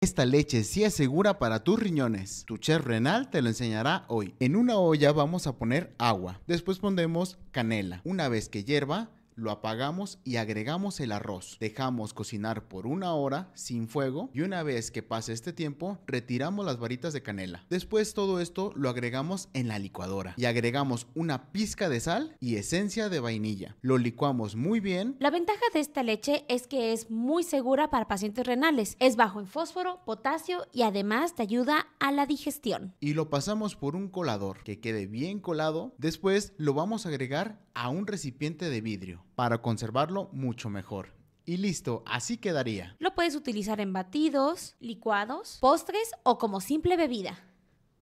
Esta leche sí es segura para tus riñones. Tu chef renal te lo enseñará hoy. En una olla vamos a poner agua. Después pondremos canela. Una vez que hierva, lo apagamos y agregamos el arroz. Dejamos cocinar por una hora sin fuego y una vez que pase este tiempo retiramos las varitas de canela. Después todo esto lo agregamos en la licuadora y agregamos una pizca de sal y esencia de vainilla. Lo licuamos muy bien. La ventaja de esta leche es que es muy segura para pacientes renales. Es bajo en fósforo, potasio y además te ayuda a la digestión. Y lo pasamos por un colador que quede bien colado. Después lo vamos a agregar a un recipiente de vidrio para conservarlo mucho mejor. Y listo, así quedaría. Lo puedes utilizar en batidos, licuados, postres o como simple bebida.